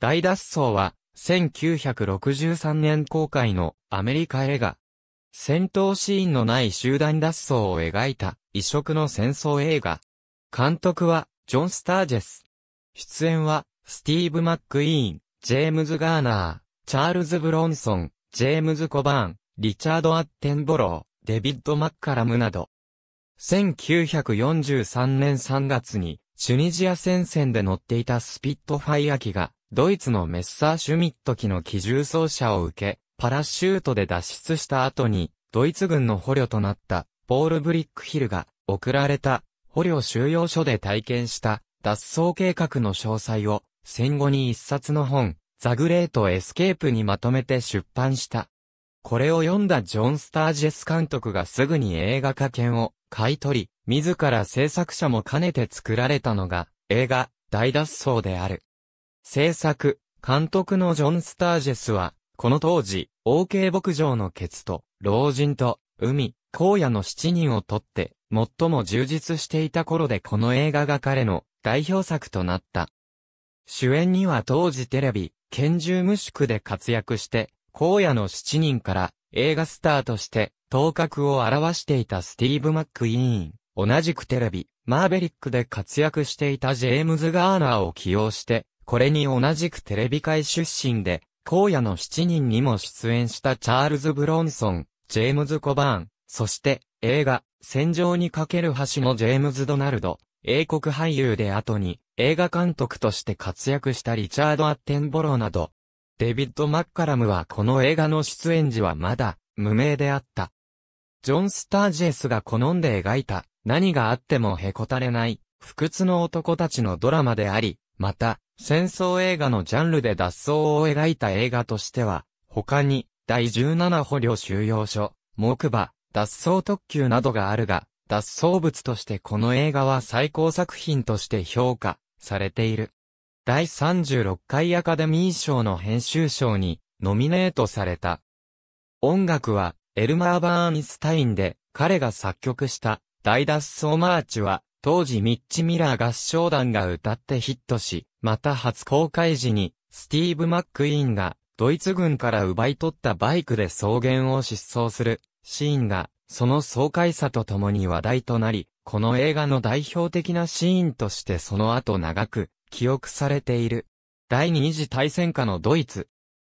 大脱走は、1963年公開のアメリカ映画。戦闘シーンのない集団脱走を描いた異色の戦争映画。監督は、ジョン・スタージェス。出演は、スティーブ・マックイーン、ジェームズ・ガーナー、チャールズ・ブロンソン、ジェームズ・コバーン、リチャード・アッテンボロー、デビッド・マッカラムなど。1943年3月に、チュニジア戦線で乗っていたスピットファイア機が、ドイツのメッサーシュミット機の機銃装車を受け、パラシュートで脱出した後に、ドイツ軍の捕虜となったポール・ブリックヒルが送られた捕虜収容所で体験した脱走計画の詳細を戦後に一冊の本、ザ・グレート・エスケープにまとめて出版した。これを読んだジョン・スタージェス監督がすぐに映画化権を買い取り、自ら制作者も兼ねて作られたのが映画、大脱走である。制作、監督のジョン・スタージェスは、この当時、OK 牧場のケツと、老人と、海、荒野の七人をとって、最も充実していた頃でこの映画が彼の代表作となった。主演には当時テレビ、拳銃無宿で活躍して、荒野の七人から映画スターとして頭角を表していたスティーブ・マック・イーン、同じくテレビ、マーベリックで活躍していたジェームズ・ガーナーを起用して、これに同じくテレビ界出身で、荒野の7人にも出演したチャールズ・ブロンソン、ジェームズ・コバーン、そして映画、戦場にかける橋のジェームズ・ドナルド、英国俳優で後に映画監督として活躍したリチャード・アッテンボロなど、デビッド・マッカラムはこの映画の出演時はまだ無名であった。ジョン・スタージェスが好んで描いた何があってもへこたれない不屈の男たちのドラマであり、また戦争映画のジャンルで脱走を描いた映画としては、他に、第17捕虜収容所、木馬、脱走特急などがあるが、脱走物としてこの映画は最高作品として評価されている。第36回アカデミー賞の編集賞にノミネートされた。音楽はエルマー・バーンスタインで彼が作曲した大脱走マーチは当時ミッチ・ミラー合唱団が歌ってヒットし、また初公開時に、スティーブ・マックイーンが、ドイツ軍から奪い取ったバイクで草原を失踪する、シーンが、その爽快さと共に話題となり、この映画の代表的なシーンとしてその後長く、記憶されている。第二次大戦下のドイツ。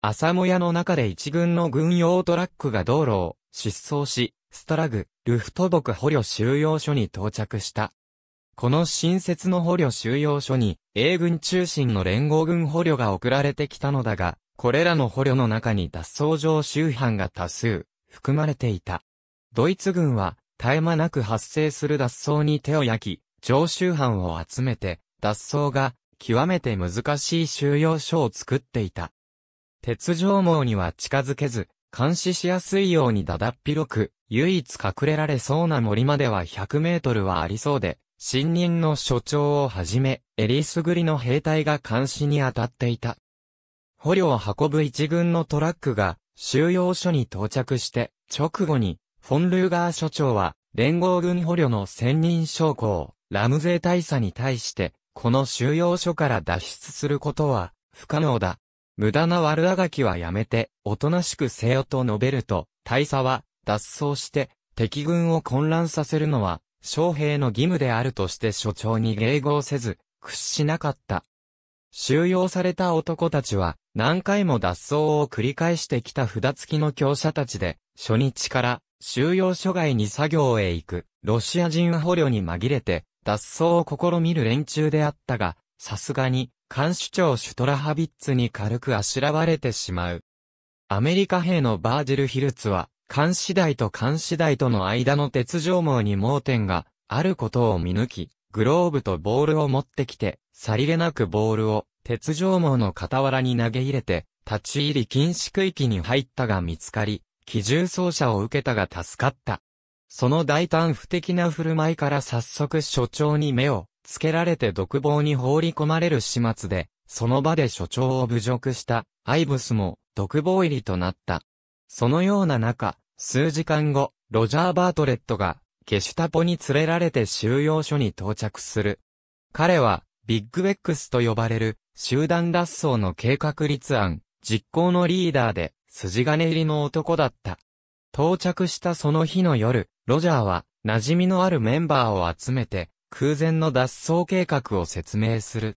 朝もやの中で一軍の軍用トラックが道路を、失踪し、ストラグ、ルフトボク捕虜収容所に到着した。この新設の捕虜収容所に、英軍中心の連合軍捕虜が送られてきたのだが、これらの捕虜の中に脱走上周犯が多数、含まれていた。ドイツ軍は、絶え間なく発生する脱走に手を焼き、常習犯を集めて、脱走が、極めて難しい収容所を作っていた。鉄条網には近づけず、監視しやすいようにだだっ広く、唯一隠れられそうな森までは100メートルはありそうで、新任の所長をはじめ、えりすぐりの兵隊が監視に当たっていた。捕虜を運ぶ一軍のトラックが収容所に到着して、直後に、フォン・ルーガー所長は、連合軍捕虜の専任将校、ラムゼー大佐に対して、この収容所から脱出することは、不可能だ。無駄な悪あがきはやめて、おとなしくせよと述べると、大佐は、脱走して、敵軍を混乱させるのは、将兵の義務であるとして所長に迎合せず、屈しなかった。収容された男たちは、何回も脱走を繰り返してきた札付きの強者たちで、初日から収容所外に作業へ行く、ロシア人捕虜に紛れて、脱走を試みる連中であったが、さすがに、監視長シュトラハビッツに軽くあしらわれてしまう。アメリカ兵のバージル・ヒルツは、監視台と監視台との間の鉄条網に盲点があることを見抜き、グローブとボールを持ってきて、さりげなくボールを鉄条網の傍らに投げ入れて、立ち入り禁止区域に入ったが見つかり、機銃操作を受けたが助かった。その大胆不敵な振る舞いから早速所長に目をつけられて独房に放り込まれる始末で、その場で所長を侮辱したアイブスも独房入りとなった。そのような中、数時間後、ロジャー・バートレットが、ケシュタポに連れられて収容所に到着する。彼は、ビッグベックスと呼ばれる、集団脱走の計画立案、実行のリーダーで、筋金入りの男だった。到着したその日の夜、ロジャーは、馴染みのあるメンバーを集めて、空前の脱走計画を説明する。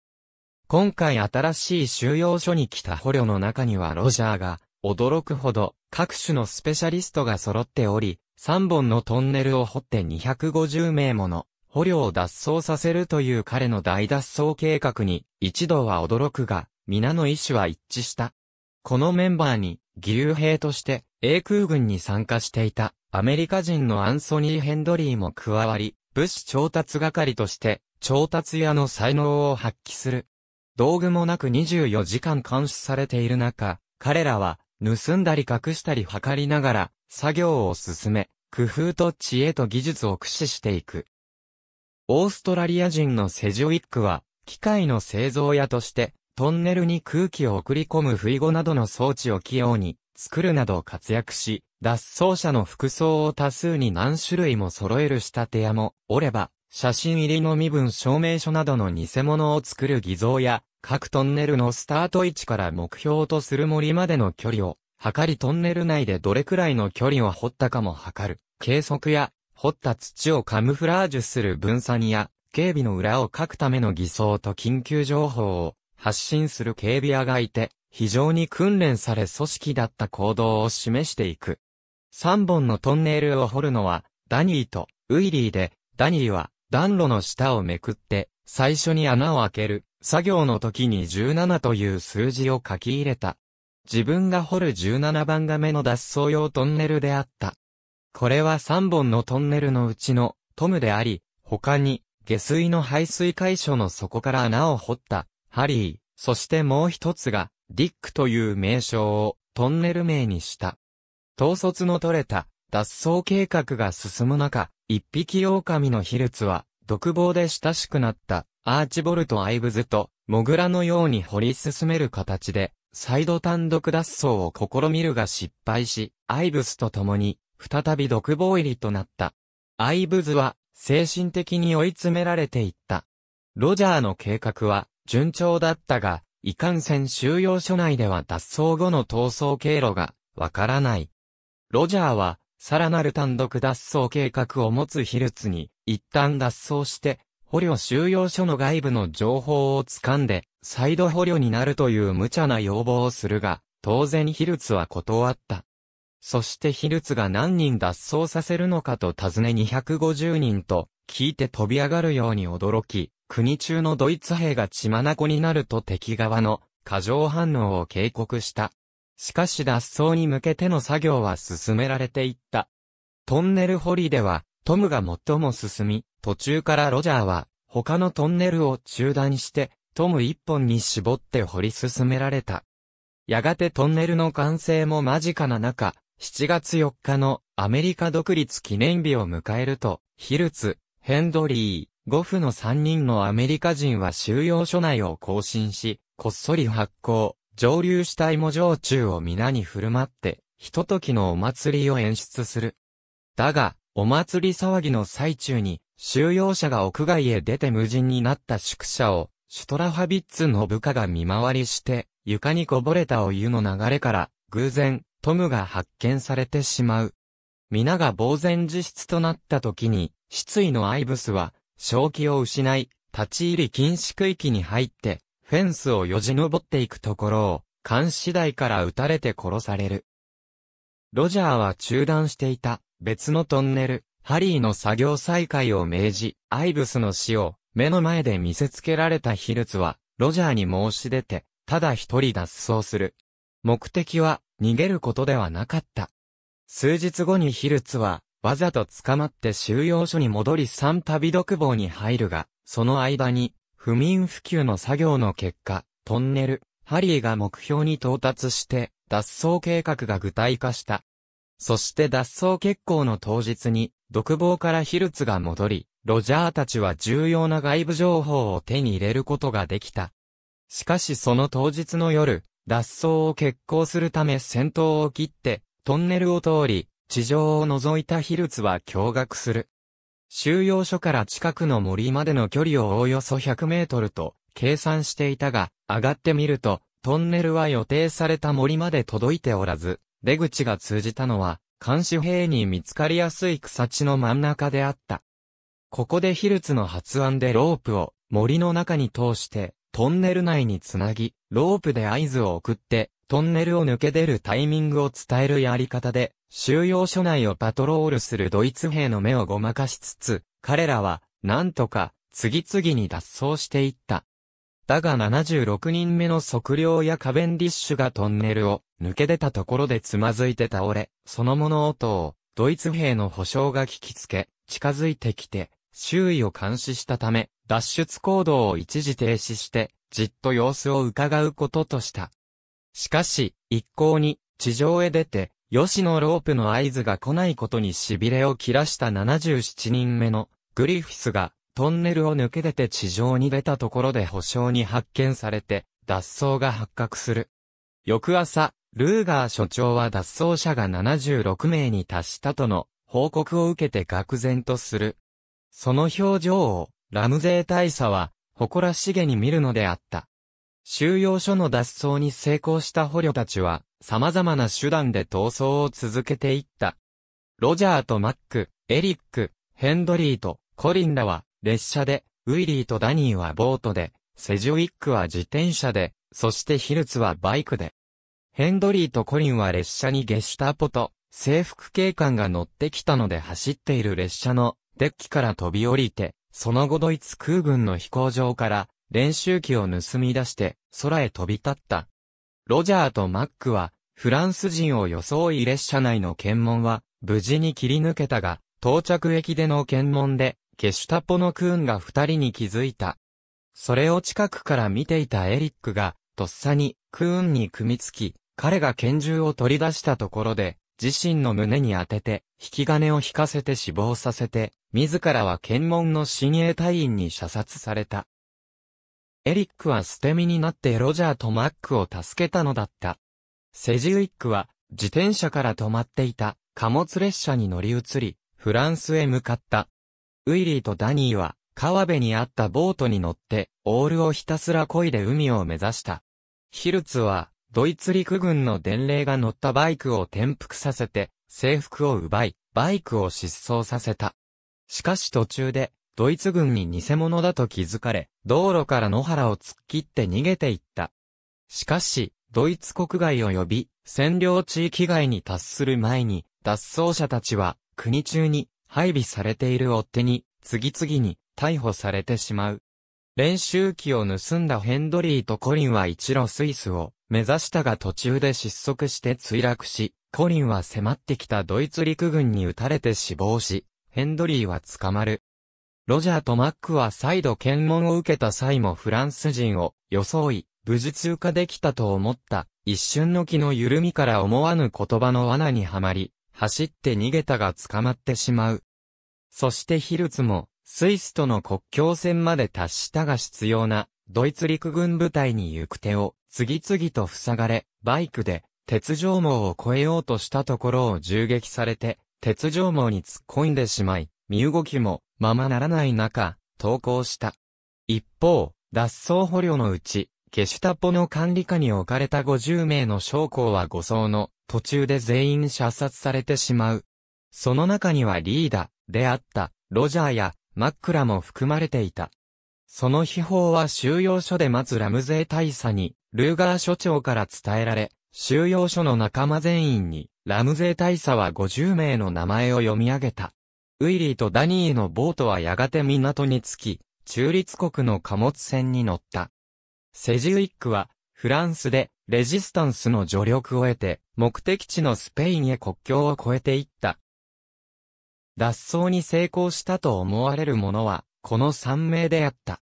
今回新しい収容所に来た捕虜の中にはロジャーが、驚くほど各種のスペシャリストが揃っており、3本のトンネルを掘って250名もの捕虜を脱走させるという彼の大脱走計画に一度は驚くが、皆の意思は一致した。このメンバーに義勇兵として英空軍に参加していたアメリカ人のアンソニー・ヘンドリーも加わり、物資調達係として調達屋の才能を発揮する。道具もなく24時間監視されている中、彼らは盗んだり隠したり測りながら、作業を進め、工夫と知恵と技術を駆使していく。オーストラリア人のセジウィックは、機械の製造屋として、トンネルに空気を送り込む不意語などの装置を器用に作るなど活躍し、脱走者の服装を多数に何種類も揃える仕立て屋もおれば、写真入りの身分証明書などの偽物を作る偽造や、各トンネルのスタート位置から目標とする森までの距離を、測りトンネル内でどれくらいの距離を掘ったかも測る、計測や、掘った土をカムフラージュする分散や、警備の裏を書くための偽装と緊急情報を発信する警備屋がいて、非常に訓練され組織だった行動を示していく。3本のトンネルを掘るのは、ダニーとウィリーで、ダニーは暖炉の下をめくって、最初に穴を開ける、作業の時に17という数字を書き入れた。自分が掘る17番が目の脱走用トンネルであった。これは3本のトンネルのうちのトムであり、他に下水の排水解消の底から穴を掘ったハリー、そしてもう一つがディックという名称をトンネル名にした。統率の取れた脱走計画が進む中、一匹狼のヒルツは、独房で親しくなったアーチボルト・アイブズと、モグラのように掘り進める形で、再度単独脱走を試みるが失敗し、アイブズと共に、再び独房入りとなった。アイブズは、精神的に追い詰められていった。ロジャーの計画は、順調だったが、いかんせん収容所内では脱走後の逃走経路が、わからない。ロジャーは、さらなる単独脱走計画を持つヒルツに、一旦脱走して、捕虜収容所の外部の情報を掴んで、再度捕虜になるという無茶な要望をするが、当然ヒルツは断った。そしてヒルツが何人脱走させるのかと尋ね250人と、聞いて飛び上がるように驚き、国中のドイツ兵が血眼になると敵側の過剰反応を警告した。しかし脱走に向けての作業は進められていった。トンネル掘りでは、トムが最も進み、途中からロジャーは、他のトンネルを中断して、トム一本に絞って掘り進められた。やがてトンネルの完成も間近な中、7月4日のアメリカ独立記念日を迎えると、ヒルツ、ヘンドリー、ゴフの3人のアメリカ人は収容所内を更新し、こっそり発行、蒸留した芋焼酎を皆に振る舞って、ひとときのお祭りを演出する。だが、お祭り騒ぎの最中に、収容者が屋外へ出て無人になった宿舎を、シュトラファビッツの部下が見回りして、床にこぼれたお湯の流れから、偶然、トムが発見されてしまう。皆が呆然自失となった時に、失意のアイブスは、正気を失い、立ち入り禁止区域に入って、フェンスをよじ登っていくところを、監視台から撃たれて殺される。ロジャーは中断していた、別のトンネル、ハリーの作業再開を命じ、アイブスの死を、目の前で見せつけられたヒルツは、ロジャーに申し出て、ただ一人脱走する。目的は、逃げることではなかった。数日後にヒルツは、わざと捕まって収容所に戻り三旅独房に入るが、その間に、不眠不休の作業の結果、トンネル、ハリーが目標に到達して、脱走計画が具体化した。そして脱走結構の当日に、独房からヒルツが戻り、ロジャーたちは重要な外部情報を手に入れることができた。しかしその当日の夜、脱走を決行するため戦闘を切って、トンネルを通り、地上を覗いたヒルツは驚愕する。収容所から近くの森までの距離をおおよそ100メートルと計算していたが、上がってみると、トンネルは予定された森まで届いておらず、出口が通じたのは、監視兵に見つかりやすい草地の真ん中であった。ここでヒルツの発案でロープを森の中に通して、トンネル内につなぎ、ロープで合図を送って、トンネルを抜け出るタイミングを伝えるやり方で、収容所内をパトロールするドイツ兵の目をごまかしつつ、彼らは、なんとか、次々に脱走していった。だが76人目の測量やカベンディッシュがトンネルを抜け出たところでつまずいて倒れ、その物音をドイツ兵の保証が聞きつけ、近づいてきて、周囲を監視したため、脱出行動を一時停止して、じっと様子を伺うこととした。しかし、一向に地上へ出て、吉野ロープの合図が来ないことに痺れを切らした77人目のグリフィスがトンネルを抜け出て地上に出たところで保証に発見されて脱走が発覚する。翌朝、ルーガー所長は脱走者が76名に達したとの報告を受けて愕然とする。その表情をラムゼー大佐は誇らしげに見るのであった。収容所の脱走に成功した捕虜たちは様々な手段で逃走を続けていった。ロジャーとマック、エリック、ヘンドリーとコリンらは列車で、ウィリーとダニーはボートで、セジュウィックは自転車で、そしてヒルツはバイクで。ヘンドリーとコリンは列車にゲシュタポと制服警官が乗ってきたので走っている列車のデッキから飛び降りて、その後ドイツ空軍の飛行場から練習機を盗み出して空へ飛び立った。ロジャーとマックはフランス人を装い列車内の検問は、無事に切り抜けたが、到着駅での検問で、ケシュタポのクーンが二人に気づいた。それを近くから見ていたエリックが、とっさに、クーンに組みつき、彼が拳銃を取り出したところで、自身の胸に当てて、引き金を引かせて死亡させて、自らは検問の親衛隊員に射殺された。エリックは捨て身になってロジャーとマックを助けたのだった。セジウィックは、自転車から止まっていた貨物列車に乗り移り、フランスへ向かった。ウィリーとダニーは、川辺にあったボートに乗って、オールをひたすら漕いで海を目指した。ヒルツは、ドイツ陸軍の伝令が乗ったバイクを転覆させて、制服を奪い、バイクを失踪させた。しかし途中で、ドイツ軍に偽物だと気づかれ、道路から野原を突っ切って逃げていった。しかし、ドイツ国外及び占領地域外に達する前に、脱走者たちは国中に配備されている追っ手に次々に逮捕されてしまう。練習機を盗んだヘンドリーとコリンは一路スイスを目指したが途中で失速して墜落し、コリンは迫ってきたドイツ陸軍に撃たれて死亡し、ヘンドリーは捕まる。ロジャーとマックは再度検問を受けた際もフランス人を装い、無事通過できたと思った。一瞬の気の緩みから思わぬ言葉の罠にはまり、走って逃げたが捕まってしまう。そしてヒルツも、スイスとの国境線まで達したが必要な、ドイツ陸軍部隊に行く手を、次々と塞がれ、バイクで、鉄条網を越えようとしたところを銃撃されて、鉄条網に突っ込んでしまい、身動きも、ままならない中、投降した。一方、脱走捕虜のうち、ゲシュタポの管理下に置かれた50名の将校は護送の途中で全員射殺されてしまう。その中にはリーダーであったロジャーやマックラも含まれていた。その秘宝は収容所で待つラムゼー大佐にルーガー所長から伝えられ、収容所の仲間全員にラムゼー大佐は50名の名前を読み上げた。ウィリーとダニーのボートはやがて港に着き、中立国の貨物船に乗った。セジウィックは、フランスで、レジスタンスの助力を得て、目的地のスペインへ国境を越えていった。脱走に成功したと思われる者は、この3名であった。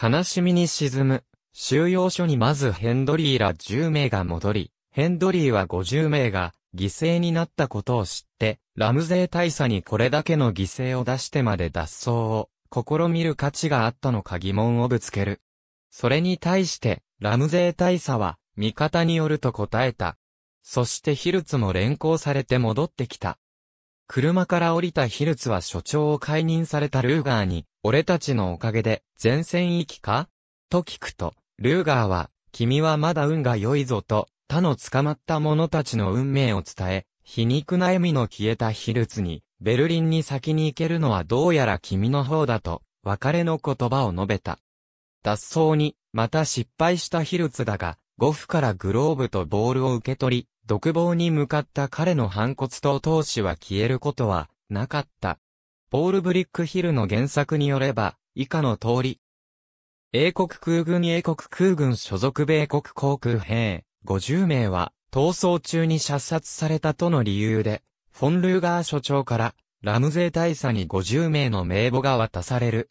悲しみに沈む、収容所にまずヘンドリーら10名が戻り、ヘンドリーは50名が犠牲になったことを知って、ラムゼー大佐にこれだけの犠牲を出してまで脱走を試みる価値があったのか疑問をぶつける。それに対して、ラムゼー大佐は、味方によると答えた。そしてヒルツも連行されて戻ってきた。車から降りたヒルツは所長を解任されたルーガーに、俺たちのおかげで前線行きかと聞くと、ルーガーは、君はまだ運が良いぞと、他の捕まった者たちの運命を伝え、皮肉な笑みの消えたヒルツに、ベルリンに先に行けるのはどうやら君の方だと、別れの言葉を述べた。脱走に、また失敗したヒルツだが、ゴフからグローブとボールを受け取り、独房に向かった彼の反骨と闘志は消えることは、なかった。ポール・ブリックヒルの原作によれば、以下の通り。英国空軍英国空軍所属米国航空兵、50名は、逃走中に射殺されたとの理由で、フォン・ルーガー所長から、ラムゼー大佐に50名の名簿が渡される。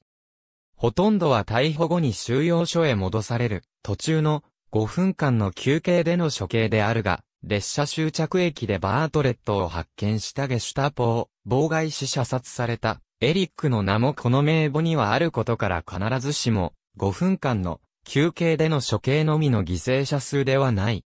ほとんどは逮捕後に収容所へ戻される、途中の5分間の休憩での処刑であるが、列車終着駅でバートレットを発見したゲシュタポを妨害し射殺された、エリックの名もこの名簿にはあることから必ずしも、5分間の休憩での処刑のみの犠牲者数ではない。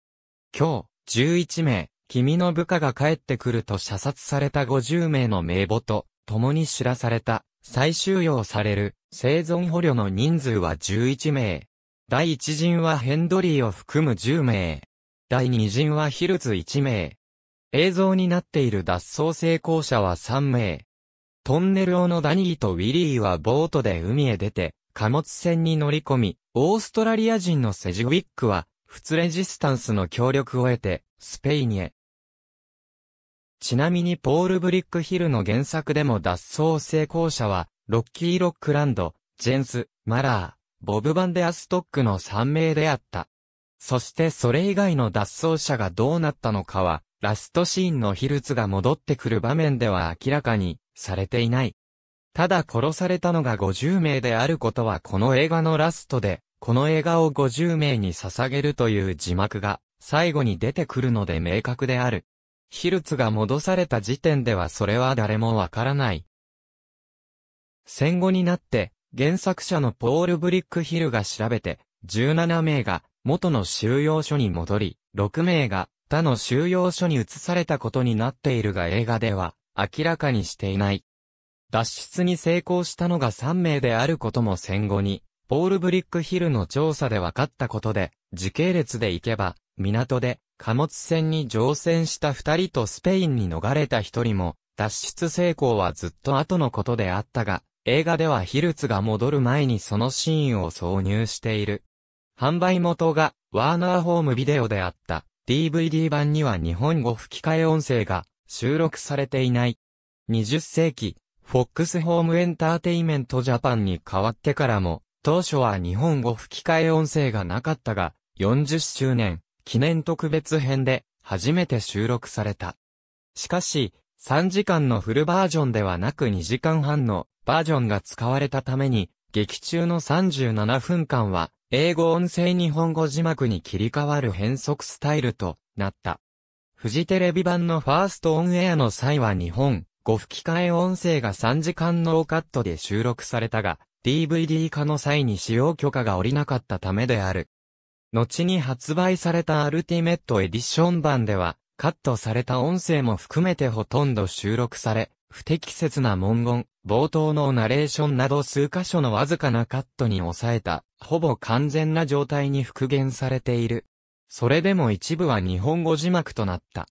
今日、11名、君の部下が帰ってくると射殺された50名の名簿と、共に知らされた、再収容される、生存捕虜の人数は11名。第1陣はヘンドリーを含む10名。第2陣はヒルズ1名。映像になっている脱走成功者は3名。トンネル用のダニーとウィリーはボートで海へ出て、貨物船に乗り込み、オーストラリア人のセジウィックは、フツレジスタンスの協力を得て、スペインへ。ちなみにポール・ブリックヒルの原作でも脱走成功者は、ロッキー・ロックランド、ジェンス、マラー、ボブ・バンデアストックの3名であった。そしてそれ以外の脱走者がどうなったのかは、ラストシーンのヒルツが戻ってくる場面では明らかにされていない。ただ殺されたのが50名であることはこの映画のラストで、この映画を50名に捧げるという字幕が最後に出てくるので明確である。ヒルツが戻された時点ではそれは誰もわからない。戦後になって、原作者のポール・ブリックヒルが調べて、17名が元の収容所に戻り、6名が他の収容所に移されたことになっているが映画では明らかにしていない。脱出に成功したのが3名であることも戦後に、ポール・ブリックヒルの調査で分かったことで、時系列で行けば、港で貨物船に乗船した2人とスペインに逃れた1人も、脱出成功はずっと後のことであったが、映画ではヒルツが戻る前にそのシーンを挿入している。販売元がワーナーホームビデオであった DVD 版には日本語吹き替え音声が収録されていない。20世紀、FOX ホームエンターテイメントジャパンに変わってからも、当初は日本語吹き替え音声がなかったが、40周年記念特別編で初めて収録された。しかし、3時間のフルバージョンではなく2時間半のバージョンが使われたために、劇中の37分間は、英語音声日本語字幕に切り替わる変則スタイルとなった。フジテレビ版のファーストオンエアの際は日本語吹き替え音声が3時間ノーカットで収録されたが、DVD 化の際に使用許可が下りなかったためである。後に発売されたアルティメットエディション版では、カットされた音声も含めてほとんど収録され、不適切な文言、冒頭のナレーションなど数箇所のわずかなカットに抑えた、ほぼ完全な状態に復元されている。それでも一部は日本語字幕となった。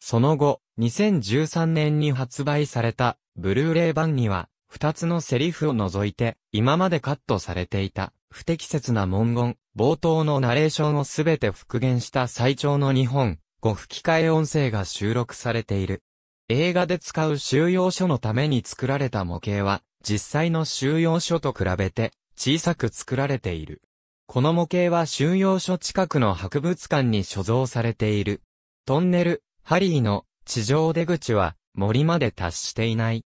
その後、2013年に発売された、ブルーレイ版には、二つのセリフを除いて、今までカットされていた、不適切な文言、冒頭のナレーションをすべて復元した最長の日本、5吹き替え音声が収録されている。映画で使う収容所のために作られた模型は、実際の収容所と比べて小さく作られている。この模型は収容所近くの博物館に所蔵されている。トンネル、ハリーの地上出口は森まで達していない。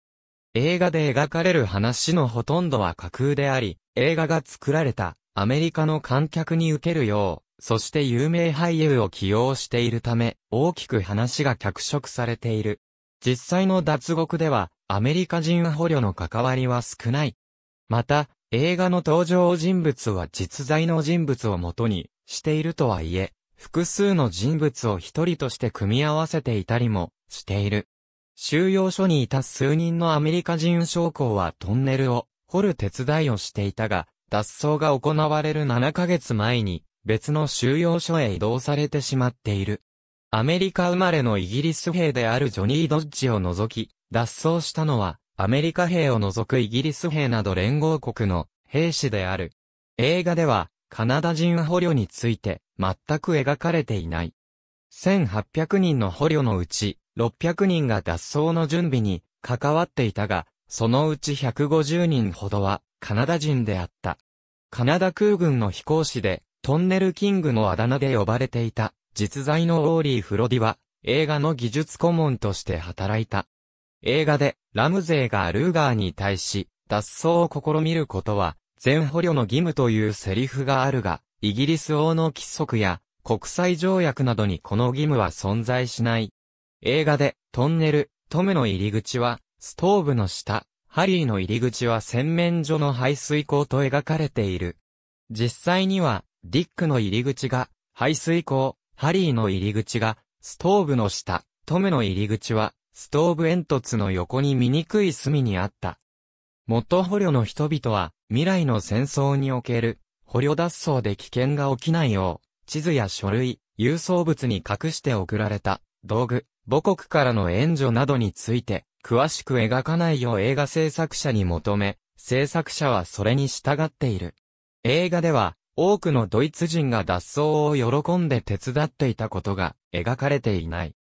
映画で描かれる話のほとんどは架空であり、映画が作られたアメリカの観客に受けるようそして有名俳優を起用しているため、大きく話が脚色されている。実際の脱獄では、アメリカ人捕虜の関わりは少ない。また、映画の登場人物は実在の人物をもとにしているとはいえ、複数の人物を一人として組み合わせていたりもしている。収容所にいた数人のアメリカ人将校はトンネルを掘る手伝いをしていたが、脱走が行われる7ヶ月前に別の収容所へ移動されてしまっている。アメリカ生まれのイギリス兵であるジョニー・ドッジを除き、脱走したのは、アメリカ兵を除くイギリス兵など連合国の兵士である。映画では、カナダ人捕虜について、全く描かれていない。1800人の捕虜のうち、600人が脱走の準備に関わっていたが、そのうち150人ほどはカナダ人であった。カナダ空軍の飛行士でトンネルキングのあだ名で呼ばれていた、実在のオーリー・フロディは、映画の技術顧問として働いた。映画で、ラムゼーがルーガーに対し、脱走を試みることは、全捕虜の義務というセリフがあるが、イギリス王の規則や、国際条約などにこの義務は存在しない。映画で、トンネル、トムの入り口は、ストーブの下、ハリーの入り口は洗面所の排水口と描かれている。実際には、ディックの入り口が、排水口、ハリーの入り口が、ストーブの下、トムの入り口は、ストーブ煙突の横に醜い隅にあった。元捕虜の人々は、未来の戦争における、捕虜脱走で危険が起きないよう、地図や書類、郵送物に隠して送られた、道具、母国からの援助などについて、詳しく描かないよう映画制作者に求め、制作者はそれに従っている。映画では、多くのドイツ人が脱走を喜んで手伝っていたことが描かれていない。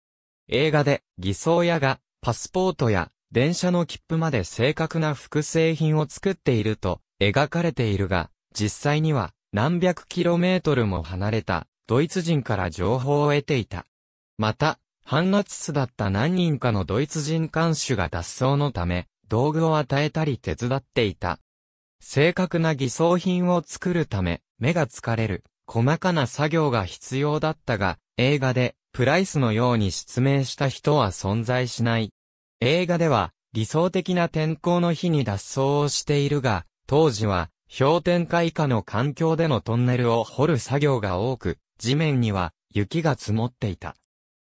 映画で偽装屋がパスポートや電車の切符まで正確な複製品を作っていると描かれているが、実際には何百キロメートルも離れたドイツ人から情報を得ていた。また、ンナチスだった何人かのドイツ人看守が脱走のため、道具を与えたり手伝っていた。正確な偽装品を作るため、目が疲れる、細かな作業が必要だったが、映画で、プライスのように失明した人は存在しない。映画では、理想的な天候の日に脱走をしているが、当時は、氷点下以下の環境でのトンネルを掘る作業が多く、地面には雪が積もっていた。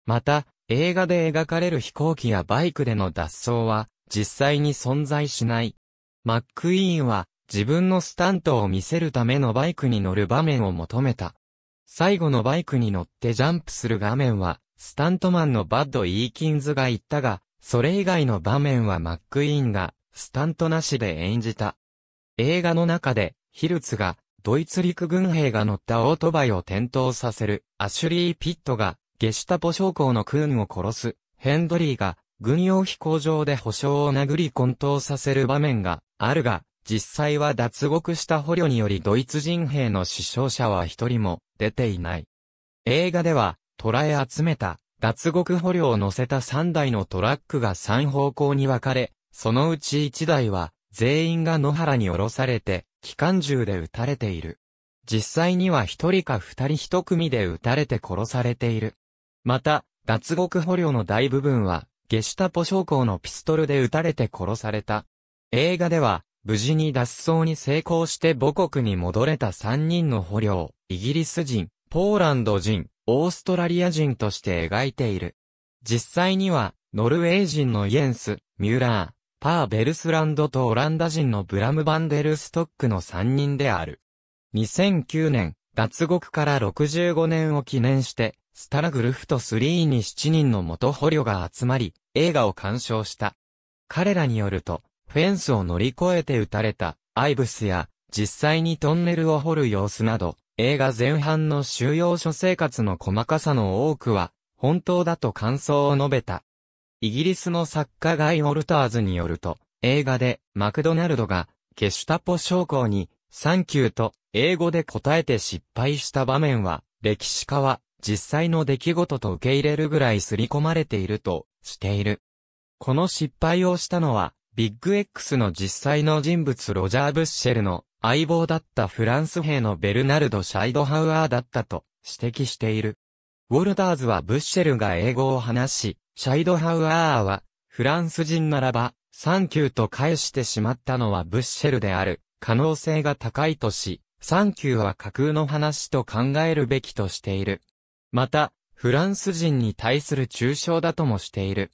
また、映画で描かれる飛行機やバイクでの脱走は、実際に存在しない。マックイーンは、自分のスタントを見せるためのバイクに乗る場面を求めた。最後のバイクに乗ってジャンプする画面は、スタントマンのバッド・イーキンズが言ったが、それ以外の場面はマック・イーンが、スタントなしで演じた。映画の中で、ヒルツが、ドイツ陸軍兵が乗ったオートバイを転倒させる、アシュリー・ピットが、ゲシュタポ将校のクーンを殺す、ヘンドリーが、軍用飛行場で保証を殴り混沌させる場面があるが、実際は脱獄した捕虜によりドイツ人兵の死傷者は一人も出ていない。映画では、捕らえ集めた脱獄捕虜を乗せた3台のトラックが3方向に分かれ、そのうち1台は全員が野原に降ろされて、機関銃で撃たれている。実際には一人か二人一組で撃たれて殺されている。また、脱獄捕虜の大部分は、ゲシュタポ将校のピストルで撃たれて殺された。映画では、無事に脱走に成功して母国に戻れた3人の捕虜を、イギリス人、ポーランド人、オーストラリア人として描いている。実際には、ノルウェー人のイエンス、ミューラー、パーベルスランドとオランダ人のブラム・バンデルストックの3人である。2009年、脱獄から65年を記念して、スタラグルフト3に7人の元捕虜が集まり、映画を鑑賞した。彼らによると、フェンスを乗り越えて撃たれた、アイブスや、実際にトンネルを掘る様子など、映画前半の収容所生活の細かさの多くは、本当だと感想を述べた。イギリスの作家ガイ・オルターズによると、映画で、マクドナルドが、ケシュタポ将校に、サンキューと、英語で答えて失敗した場面は、歴史家は、実際の出来事と受け入れるぐらい刷り込まれていると、している。この失敗をしたのは、ビッグ X の実際の人物ロジャー・ブッシェルの相棒だったフランス兵のベルナルド・シャイドハウアーだったと指摘している。ウォルターズはブッシェルが英語を話し、シャイドハウアーはフランス人ならば、サンキューと返してしまったのはブッシェルである可能性が高いとし、サンキューは架空の話と考えるべきとしている。また、フランス人に対する抽象だともしている。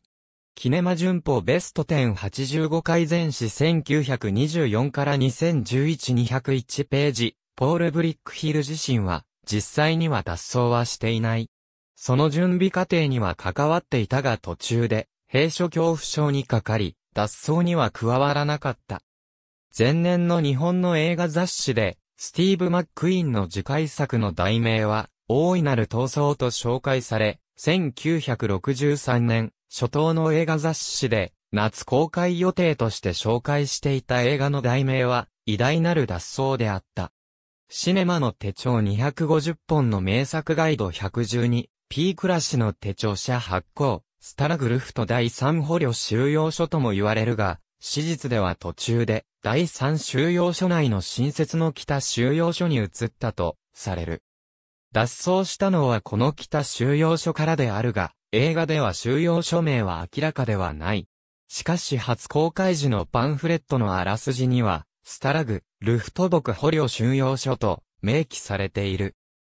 キネマ旬報ベスト1085回前史1924から2 0 1 1 2 0 1ページ、ポール・ブリックヒル自身は、実際には脱走はしていない。その準備過程には関わっていたが途中で、閉所恐怖症にかかり、脱走には加わらなかった。前年の日本の映画雑誌で、スティーブ・マック・イーンの次回作の題名は、大いなる闘争と紹介され、1963年、初頭の映画雑誌で、夏公開予定として紹介していた映画の題名は、偉大なる脱走であった。シネマの手帳250本の名作ガイド 112P クラしの手帳社発行、スタラグルフと第3捕虜収容所とも言われるが、史実では途中で、第3収容所内の新設の北収容所に移ったと、される。脱走したのはこの北収容所からであるが、映画では収容署名は明らかではない。しかし初公開時のパンフレットのあらすじには、スタラグ、ルフトボク捕虜収容所と明記されている。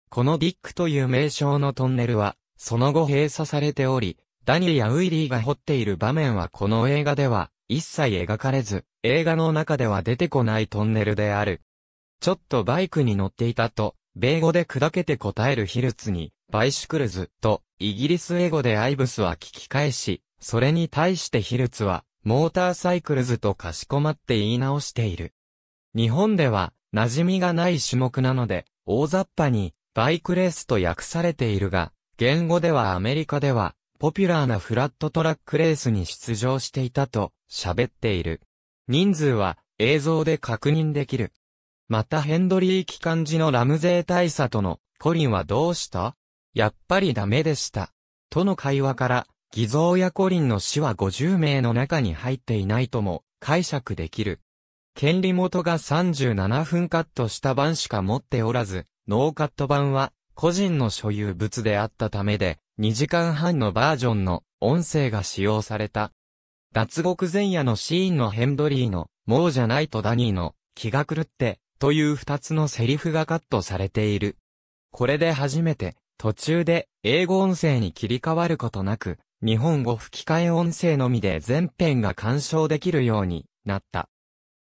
このディックという名称のトンネルは、その後閉鎖されており、ダニーやウィリーが掘っている場面はこの映画では一切描かれず、映画の中では出てこないトンネルである。ちょっとバイクに乗っていたと、米語で砕けて答えるヒルツに、バイシクルズとイギリス英語でアイブスは聞き返し、それに対してヒルツはモーターサイクルズとかしこまって言い直している。日本では馴染みがない種目なので大雑把にバイクレースと訳されているが、言語ではアメリカではポピュラーなフラットトラックレースに出場していたと喋っている。人数は映像で確認できる。またヘンドリー機関時のラムゼー大佐とのコリンはどうしたやっぱりダメでした。との会話から、偽造やコリンの死は50名の中に入っていないとも解釈できる。権利元が37分カットした版しか持っておらず、ノーカット版は個人の所有物であったためで、2時間半のバージョンの音声が使用された。脱獄前夜のシーンのヘンドリーの、もうじゃないとダニーの、気が狂って、という二つのセリフがカットされている。これで初めて、途中で英語音声に切り替わることなく、日本語吹き替え音声のみで全編が鑑賞できるようになった。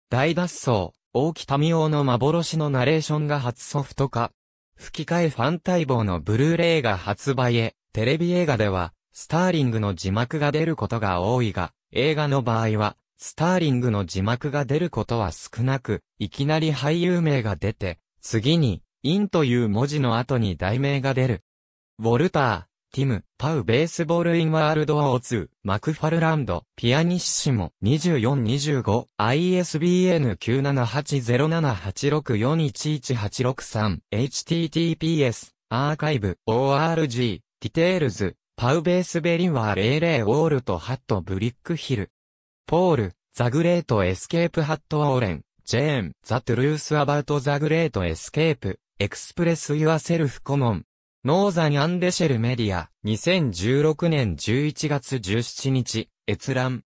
大脱走、大北民王の幻のナレーションが初ソフト化。吹き替えファン待望のブルーレイが発売へ、テレビ映画では、スターリングの字幕が出ることが多いが、映画の場合は、スターリングの字幕が出ることは少なく、いきなり俳優名が出て、次に、インという文字の後に題名が出る。ウォルター、ティム、パウベースボールインワールドオーツ、マクファルランド、ピアニッシモ、2425、ISBN9780786411863、https、アーカイブ、org、ディテールズ、パウベースベリンワー00ウォールとハットブリックヒル。ポール、ザグレートエスケープハットオーレン、ジェーン、ザトゥルースアバウトザグレートエスケープ。エクスプレス・ユア・セルフ・コモン。ノーザニアンデシェル・メディア、2016年11月17日、閲覧。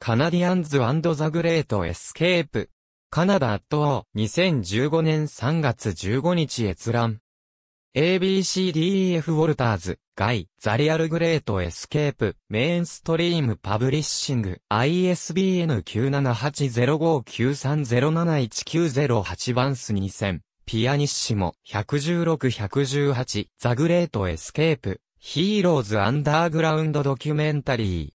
カナディアンズザ・グレート・エスケープ。カナダ・アット・オー、2015年3月15日閲覧。ABCDEF ウォルターズ、ガイ、ザリアルグレートエスケープ、メインストリームパブリッシング、ISBN 9780593071908番ス2000。ピアニッシモ、116-118、ザグレートエスケープ、ヒーローズアンダーグラウンドドキュメンタリー。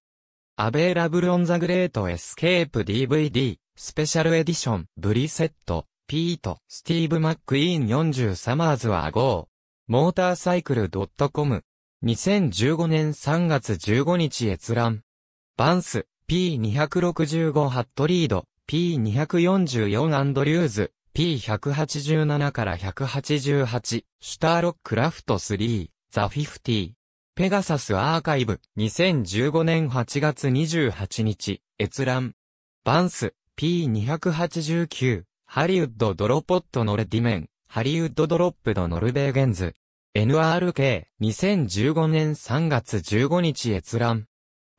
アベーラブルオンザグレートエスケープ DVD、スペシャルエディション、ブリセット、ピート、スティーブ・マックイーン40サマーズは5、モーターサイクル .com、2015年3月15日閲覧。バンス、P265 ハットリード、P244 アンドリューズ、P187 から188、シュターロックラフト3、ザフフィティ、ペガサスアーカイブ、2015年8月28日、閲覧。バンス、P289、ハリウッドドロポットノルディメン、ハリウッドドロップドノルベーゲンズ。NRK、2015年3月15日閲覧。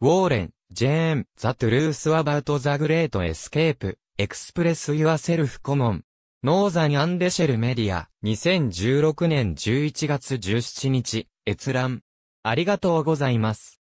ウォーレン、ジェーン、ザ・トゥルース・アバウト・ザ・グレート・エスケープ、エクスプレス・ユア・セルフ・コモン。ノーザン・アンデシェルメディア、2016年11月17日、閲覧。ありがとうございます。